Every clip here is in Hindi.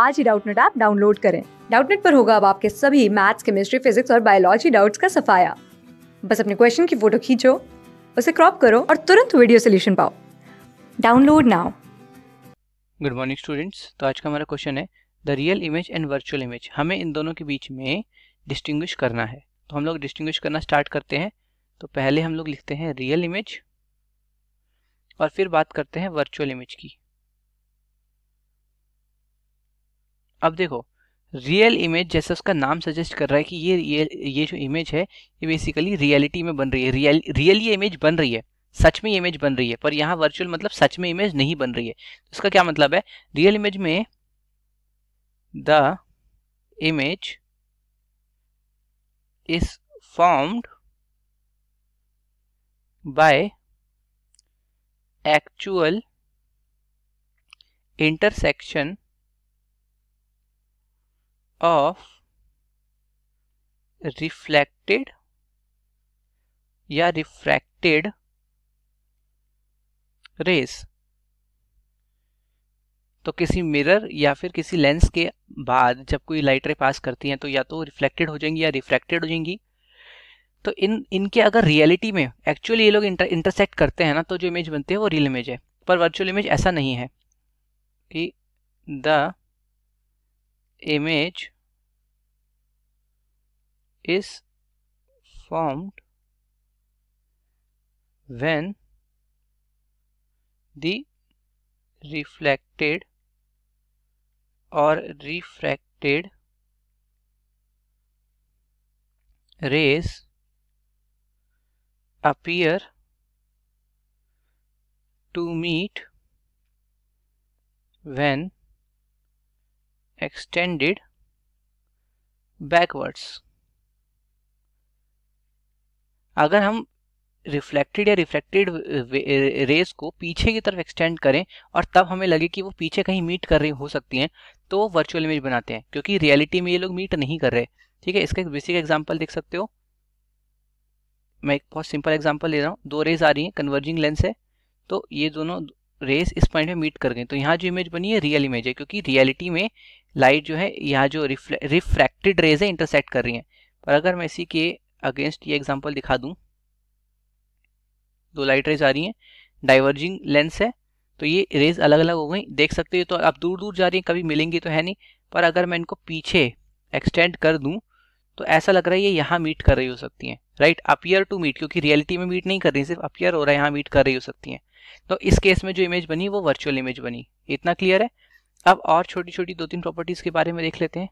आज ही डाउटनेट ऐप डाउनलोड करें डाउटनेट पर होगा अब आपके सभी मैथ्स केमिस्ट्री फिजिक्स और बायोलॉजी डाउट्स का सफाया बस अपने क्वेश्चन की फोटो खींचो उसे क्रॉप करो और तुरंत वीडियो सोल्यूशन पाओ download now good morning students तो आज का हमारा क्वेश्चन है the real image and virtual image हमें इन दोनों के बीच में डिस्टिंग्विश करना है तो हम लोग डिस्टिंग्विश करना स्टार्ट करते हैं तो पहले हम लोग लिखते हैं रियल इमेज और फिर बात करते हैं वर्चुअल इमेज की अब देखो रियल इमेज जैसे उसका नाम सजेस्ट कर रहा है कि ये ये ये जो इमेज है ये बेसिकली रियलिटी में बन रही है रियल रियल ये इमेज बन रही है सच में इमेज बन रही है पर यहाँ वर्चुअल मतलब सच में इमेज नहीं बन रही है तो इसका क्या मतलब है रियल इमेज में the image is formed by actual intersection of reflected या रिफ्रैक्टेड रेस तो किसी मिरर या फिर किसी लेंस के बाद जब कोई लाइट रे पास करती हैं तो या तो रिफ्लेक्टेड हो जाएंगी या रिफ्रैक्टेड हो जाएंगी तो इन इनके अगर रियलिटी में एक्चुअली ये लोग इंटर इंटरसेक्ट करते हैं ना तो जो इमेज बनती है वो रियल इमेज है पर वर्चुअल इमेज ऐसा नहीं है कि the image is formed when the reflected or refracted rays appear to meet when extended backwards अगर हम रिफ्लेक्टेड या रिफ्लेक्टेड रेस को पीछे की तरफ एक्सटेंड करें और तब हमें लगे कि वो पीछे कहीं मीट कर रही हो सकती हैं तो वो वर्चुअल इमेज बनाते हैं क्योंकि रियलिटी में ये लोग मीट नहीं कर रहे ठीक है इसका एक बेसिक एग्जाम्पल देख सकते हो मैं एक बहुत सिंपल एग्जाम्पल ले रहा हूँ दो रेस आ रही हैं कन्वर्जिंग लेंस है तो ये दोनों रेस इस पॉइंट में मीट कर गई तो यहाँ जो इमेज बनी है रियल इमेज है क्योंकि रियलिटी में लाइट जो है यहाँ जो रिफ्रैक्टेड रेज है इंटरसेक्ट कर रही है पर अगर मैं इसी के अगेंस्ट ये एग्जाम्पल दिखा दू दो लाइट रेज आ रही हैं डाइवर्जिंग लेंस है तो ये रेज अलग अलग हो गई देख सकते हो तो आप दूर दूर जा रही हैं कभी मिलेंगी तो है नहीं पर अगर मैं इनको पीछे एक्सटेंड कर दूँ तो ऐसा लग रहा है ये यहाँ मीट कर रही हो सकती हैं राइट अपियर टू मीट क्योंकि रियलिटी में मीट नहीं कर रही सिर्फ अपियर हो रहा है यहाँ मीट कर रही हो सकती हैं तो इस केस में जो इमेज बनी वो वर्चुअल इमेज बनी इतना क्लियर है अब और छोटी छोटी दो तीन प्रॉपर्टीज़ के बारे में देख लेते हैं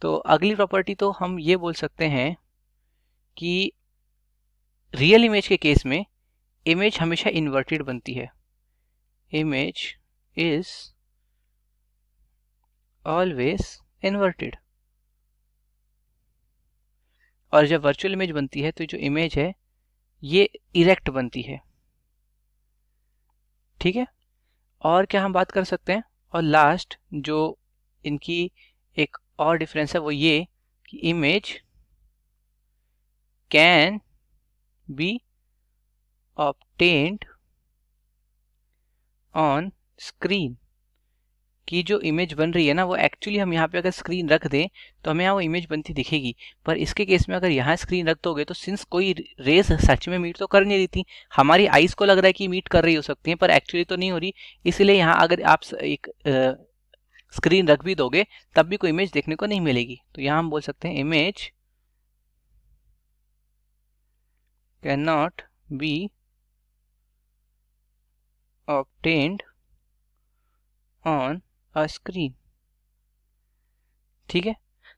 तो अगली प्रॉपर्टी तो हम ये बोल सकते हैं कि रियल इमेज के केस में इमेज हमेशा इन्वर्टेड बनती है इमेज इज ऑलवेज इन्वर्टेड और जब वर्चुअल इमेज बनती है तो जो इमेज है ये इरेक्ट बनती है ठीक है और क्या हम बात कर सकते हैं और लास्ट जो इनकी एक और डिफरेंस है वो ये कि image can be obtained on screen कि जो इमेज बन रही है ना वो एक्चुअली हम यहाँ पे अगर स्क्रीन रख दें तो हमें यहाँ वो इमेज बनती दिखेगी पर इसके केस में अगर यहाँ स्क्रीन रख दोगे तो सिंस कोई रेस सच में मीट तो कर नहीं रही थी हमारी आइज़ को लग रहा है कि मीट कर रही हो सकती है पर एक्चुअली तो नहीं हो रही इसलिए यहाँ अगर आप एक स्क्रीन रख भी दोगे तब भी कोई इमेज देखने को नहीं मिलेगी तो यहाँ हम बोल सकते हैं image can not be obtained on a screen ठीक है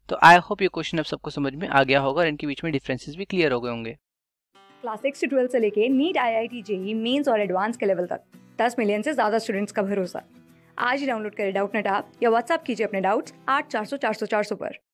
तो आई होप ये क्वेश्चन अब सबको समझ में आ गया होगा और इनके बीच में डिफरेंसेस भी क्लियर हो गए होंगे क्लास सिक्स से ट्वेल्थ से लेके NEET I I T JEE mains और एडवांस के लेवल तक दस मिलियन से ज़्यादा स्टूडेंट्स का भरोसा आज ही डाउनलोड करें डाउट नेट आप या व्हाट्सअप कीजिए अपने डाउट्स आठ चार सौ चार सौ चार सौ पर